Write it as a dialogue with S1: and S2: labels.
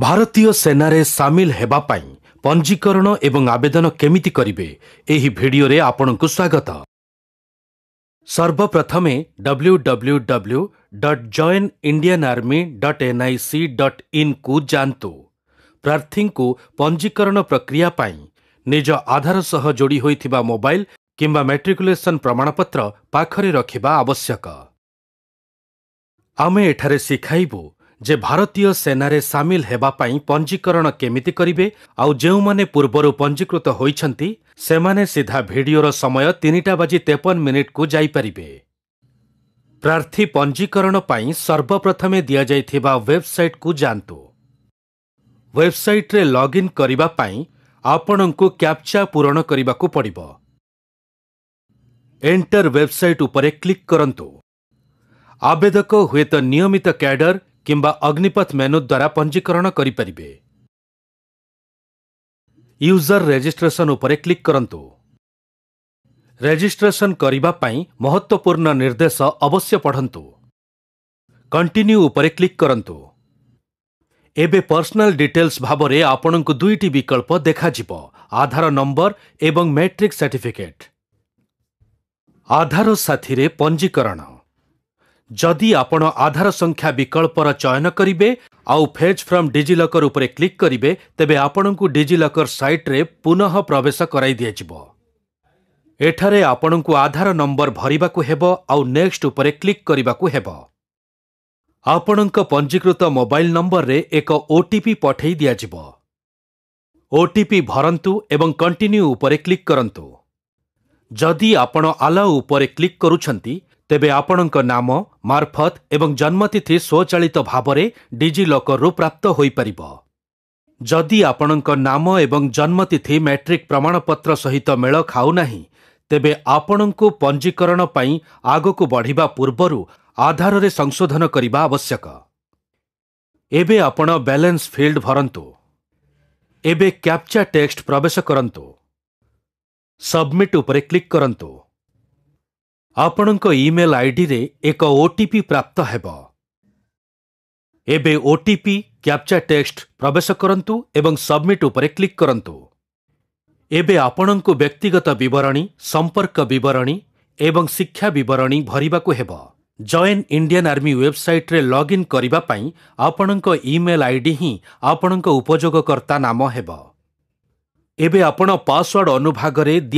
S1: ଭାରତୀୟ ସେନାରେ ସାମିଲ ହେବା ପାଇଁ ପଞ୍ଜୀକରଣ ଏବଂ ଆବେଦନ କେମିତି କରିବେ ଏହି ଭିଡ଼ିଓରେ ଆପଣଙ୍କୁ ସ୍ୱାଗତ ସର୍ବପ୍ରଥମେ W W W dot join Indian army dot NIC dot ଇନ୍କୁ ଯାଆନ୍ତୁ ପ୍ରାର୍ଥୀଙ୍କୁ ପଞ୍ଜୀକରଣ ପ୍ରକ୍ରିୟା ପାଇଁ ନିଜ ଆଧାର ସହ ଯୋଡ଼ି ହୋଇଥିବା ମୋବାଇଲ୍ କିମ୍ବା ମେଟ୍ରିକୁଲେସନ୍ ପ୍ରମାଣପତ୍ର ପାଖରେ ରଖିବା ଆବଶ୍ୟକ ଆମେ ଏଠାରେ ଶିଖାଇବୁ ଯେ ଭାରତୀୟ ସେନାରେ ସାମିଲ ହେବା ପାଇଁ ପଞ୍ଜୀକରଣ କେମିତି କରିବେ ଆଉ ଯେଉଁମାନେ ପୂର୍ବରୁ ପଞ୍ଜୀକୃତ ହୋଇଛନ୍ତି ସେମାନେ ସିଧା ଭିଡ଼ିଓର ସମୟ ତିନିଟା ବାଜି ତେପନ ମିନିଟ୍କୁ ଯାଇପାରିବେ ପ୍ରାର୍ଥୀ ପଞ୍ଜୀକରଣ ପାଇଁ ସର୍ବପ୍ରଥମେ ଦିଆଯାଇଥିବା ୱେବ୍ସାଇଟ୍କୁ ଯାଆନ୍ତୁ ୱେବ୍ସାଇଟ୍ରେ ଲଗ୍ଇନ୍ କରିବା ପାଇଁ ଆପଣଙ୍କୁ କ୍ୟାପଚା ପୂରଣ କରିବାକୁ ପଡ଼ିବ ଏଣ୍ଟର ୱେବ୍ସାଇଟ୍ ଉପରେ କ୍ଲିକ୍ କରନ୍ତୁ ଆବେଦକ ହୁଏତ ନିୟମିତ କ୍ୟାଡର କିମ୍ବା ଅଗ୍ନିପଥ ମେନୁ ଦ୍ୱାରା ପଞ୍ଜୀକରଣ କରିପାରିବେ ୟୁଜର ରେଜିଷ୍ଟ୍ରେସନ ଉପରେ କ୍ଲିକ୍ କରନ୍ତୁ ରେଜିଷ୍ଟ୍ରେସନ କରିବା ପାଇଁ ମହତ୍ତ୍ୱପୂର୍ଣ୍ଣ ନିର୍ଦ୍ଦେଶ ଅବଶ୍ୟ ପଢ଼ନ୍ତୁ କଣ୍ଟିନ୍ୟୁ ଉପରେ କ୍ଲିକ୍ କରନ୍ତୁ ଏବେ ପର୍ସନାଲ ଡିଟେଲ୍ସ ଭାବରେ ଆପଣଙ୍କୁ ଦୁଇଟି ବିକଳ୍ପ ଦେଖାଯିବ ଆଧାର ନମ୍ବର ଏବଂ ମେଟ୍ରିକ୍ ସାର୍ଟିଫିକେଟ୍ ଆଧାର ସାଥିରେ ପଞ୍ଜୀକରଣ ଯଦି ଆପଣ ଆଧାର ସଂଖ୍ୟା ବିକଳ୍ପର ଚୟନ କରିବେ ଆଉ ଫେଜ୍ ଫ୍ରମ୍ ଡିଜିଲକର ଉପରେ କ୍ଲିକ୍ କରିବେ ତେବେ ଆପଣଙ୍କୁ ଡିଜିଲକର ସାଇଟ୍ରେ ପୁନଃ ପ୍ରବେଶ କରାଇ ଦିଆଯିବ ଏଠାରେ ଆପଣଙ୍କୁ ଆଧାର ନମ୍ବର ଭରିବାକୁ ହେବ ଆଉ ନେକ୍ସଟ ଉପରେ କ୍ଲିକ୍ କରିବାକୁ ହେବ ଆପଣଙ୍କ ପଞ୍ଜୀକୃତ ମୋବାଇଲ୍ ନମ୍ବରରେ ଏକ ଓଟିପି ପଠାଇ ଦିଆଯିବ ଓ ଟି ପି ଭରନ୍ତୁ ଏବଂ କଣ୍ଟିନ୍ୟୁ ଉପରେ କ୍ଲିକ୍ କରନ୍ତୁ ଯଦି ଆପଣ ଆଲାଓ ଉପରେ କ୍ଲିକ୍ କରୁଛନ୍ତି ତେବେ ଆପଣଙ୍କ ନାମ ମାର୍ଫତ୍ ଏବଂ ଜନ୍ମତିଥି ସ୍ୱଚାଳିତ ଭାବରେ ଡିଜିଲକର୍ରୁ ପ୍ରାପ୍ତ ହୋଇପାରିବ ଯଦି ଆପଣଙ୍କ ନାମ ଏବଂ ଜନ୍ମତିଥି ମେଟ୍ରିକ୍ ପ୍ରମାଣପତ୍ର ସହିତ ମେଳ ଖାଉନାହିଁ ତେବେ ଆପଣଙ୍କୁ ପଞ୍ଜୀକରଣ ପାଇଁ ଆଗକୁ ବଢ଼ିବା ପୂର୍ବରୁ ଆଧାରରେ ସଂଶୋଧନ କରିବା ଆବଶ୍ୟକ ଏବେ ଆପଣ ବାଲାନ୍ସ ଫିଲ୍ଡ ଭରନ୍ତୁ ଏବେ କ୍ୟାପଚା ଟେକ୍ସଟ୍ ପ୍ରବେଶ କରନ୍ତୁ ସବମିଟ୍ ଉପରେ କ୍ଲିକ୍ କରନ୍ତୁ आपणको आईडी रे एक ओटीपी प्राप्त एबे एपि क्याप्चा टेक्स्ट प्रवेश एवं सब्मिट उपर क्लिक व्यक्तिगत संपर्क बरणी एवं शिक्षा बरणी भर जेन् इन्डिया आर्मी व्वेब्सइट्रे लग्दा आपणको इमेल् आइडिप उपयोगकर्ता नाम एप्पासवर्ड अनुभव